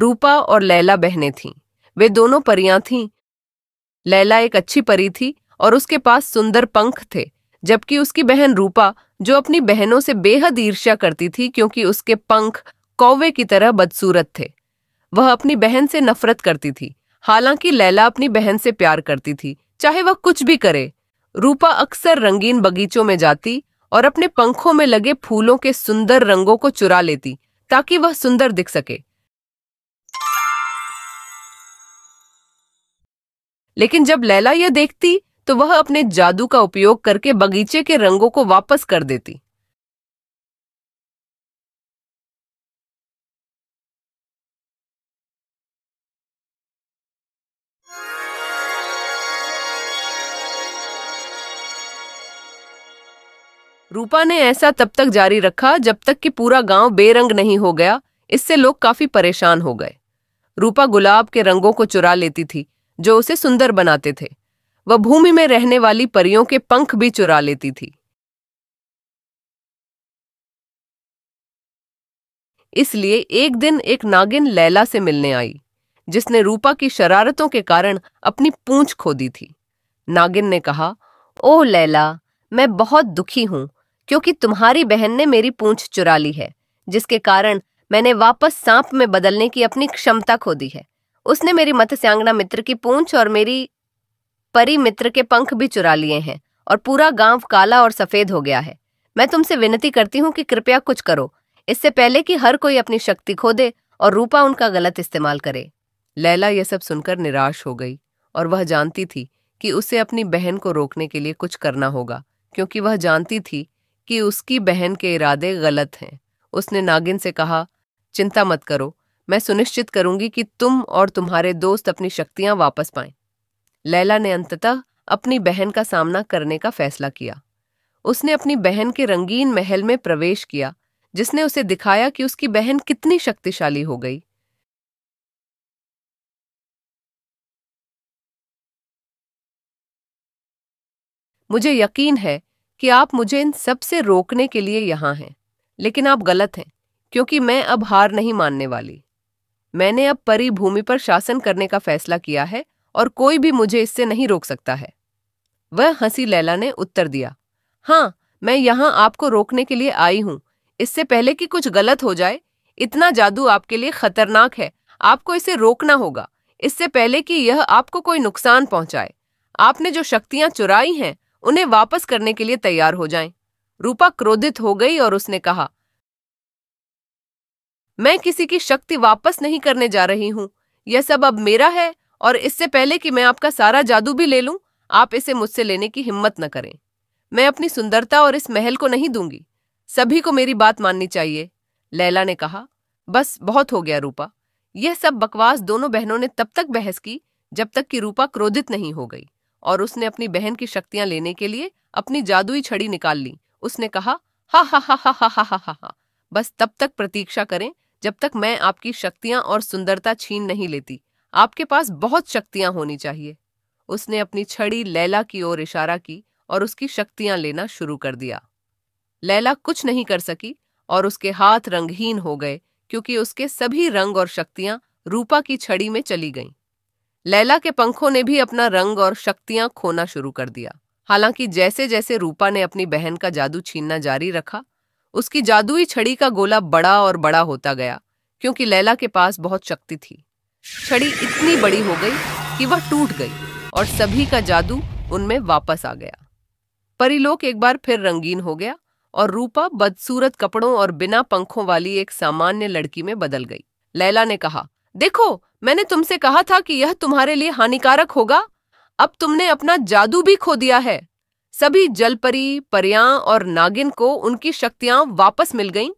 रूपा और लैला बहनें थीं वे दोनों परियां थीं लैला एक अच्छी परी थी और उसके पास सुंदर पंख थे जबकि उसकी बहन रूपा जो अपनी बहनों से बेहद ईर्ष्या करती थी क्योंकि उसके पंख कौवे की तरह बदसूरत थे वह अपनी बहन से नफरत करती थी हालांकि लैला अपनी बहन से प्यार करती थी चाहे वह कुछ भी करे रूपा अक्सर रंगीन बगीचों में जाती और अपने पंखों में लगे फूलों के सुंदर रंगों को चुरा लेती ताकि वह सुंदर दिख सके लेकिन जब लैला यह देखती तो वह अपने जादू का उपयोग करके बगीचे के रंगों को वापस कर देती रूपा ने ऐसा तब तक जारी रखा जब तक कि पूरा गांव बेरंग नहीं हो गया इससे लोग काफी परेशान हो गए रूपा गुलाब के रंगों को चुरा लेती थी जो उसे सुंदर बनाते थे वह भूमि में रहने वाली परियों के पंख भी चुरा लेती थी इसलिए एक दिन एक नागिन लैला से मिलने आई जिसने रूपा की शरारतों के कारण अपनी पूंछ खो दी थी नागिन ने कहा ओ लैला मैं बहुत दुखी हूँ क्योंकि तुम्हारी बहन ने मेरी पूंछ चुरा ली है जिसके कारण मैंने वापस सांप में बदलने की अपनी क्षमता खो दी है उसने मेरी मत्स्यांगना मित्र की पूंछ और मेरी परी मित्र के पंख भी चुरा लिए हैं और पूरा गांव काला और सफेद हो गया है मैं तुमसे विनती करती हूँ कि कृपया कुछ करो इससे पहले कि हर कोई अपनी शक्ति खो दे और रूपा उनका गलत इस्तेमाल करे लैला यह सब सुनकर निराश हो गई और वह जानती थी कि उसे अपनी बहन को रोकने के लिए कुछ करना होगा क्योंकि वह जानती थी कि उसकी बहन के इरादे गलत हैं उसने नागिन से कहा चिंता मत करो मैं सुनिश्चित करूंगी कि तुम और तुम्हारे दोस्त अपनी शक्तियां वापस पाएं लैला ने अंततः अपनी बहन का सामना करने का फैसला किया उसने अपनी बहन के रंगीन महल में प्रवेश किया जिसने उसे दिखाया कि उसकी बहन कितनी शक्तिशाली हो गई मुझे यकीन है कि आप मुझे इन सब से रोकने के लिए यहां हैं लेकिन आप गलत हैं क्योंकि मैं अब हार नहीं मानने वाली मैंने अब परी भूमि पर शासन करने का फैसला किया है और कोई भी मुझे इससे नहीं रोक सकता है वह हंसी लैला ने उत्तर दिया हाँ मैं यहाँ आपको रोकने के लिए आई हूँ इससे पहले कि कुछ गलत हो जाए इतना जादू आपके लिए खतरनाक है आपको इसे रोकना होगा इससे पहले कि यह आपको कोई नुकसान पहुंचाए आपने जो शक्तियां चुराई हैं उन्हें वापस करने के लिए तैयार हो जाएं। रूपा क्रोधित हो गई और उसने कहा मैं किसी की शक्ति वापस नहीं करने जा रही हूँ यह सब अब मेरा है और इससे पहले कि मैं आपका सारा जादू भी ले लूं आप इसे मुझसे लेने की हिम्मत न करें मैं अपनी सुंदरता और इस महल को नहीं दूंगी सभी को मेरी बात माननी चाहिए लैला ने कहा बस बहुत हो गया रूपा यह सब बकवास दोनों बहनों ने तब तक बहस की जब तक कि रूपा क्रोधित नहीं हो गई और उसने अपनी बहन की शक्तियां लेने के लिए अपनी जादुई छड़ी निकाल ली उसने कहा हा हा हा हा हा हा हा हा बस तब तक प्रतीक्षा करें जब तक मैं आपकी शक्तियां और सुंदरता छीन नहीं लेती आपके पास बहुत शक्तियां होनी चाहिए उसने अपनी छड़ी लैला की ओर इशारा की और उसकी शक्तियां लेना शुरू कर दिया लैला कुछ नहीं कर सकी और उसके हाथ रंगहीन हो गए क्योंकि उसके सभी रंग और शक्तियां रूपा की छड़ी में चली गईं लैला के पंखों ने भी अपना रंग और शक्तियां खोना शुरू कर दिया हालांकि जैसे जैसे रूपा ने अपनी बहन का जादू छीनना जारी रखा उसकी जादुई छड़ी का गोला बड़ा और बड़ा होता गया क्योंकि लैला के पास बहुत शक्ति थी छड़ी इतनी बड़ी हो गई कि वह टूट गई और सभी का जादू उनमें वापस आ गया परिलोक एक बार फिर रंगीन हो गया और रूपा बदसूरत कपड़ों और बिना पंखों वाली एक सामान्य लड़की में बदल गई लैला ने कहा देखो मैंने तुमसे कहा था कि यह तुम्हारे लिए हानिकारक होगा अब तुमने अपना जादू भी खो दिया है सभी जलपरी परियां और नागिन को उनकी शक्तियां वापस मिल गईं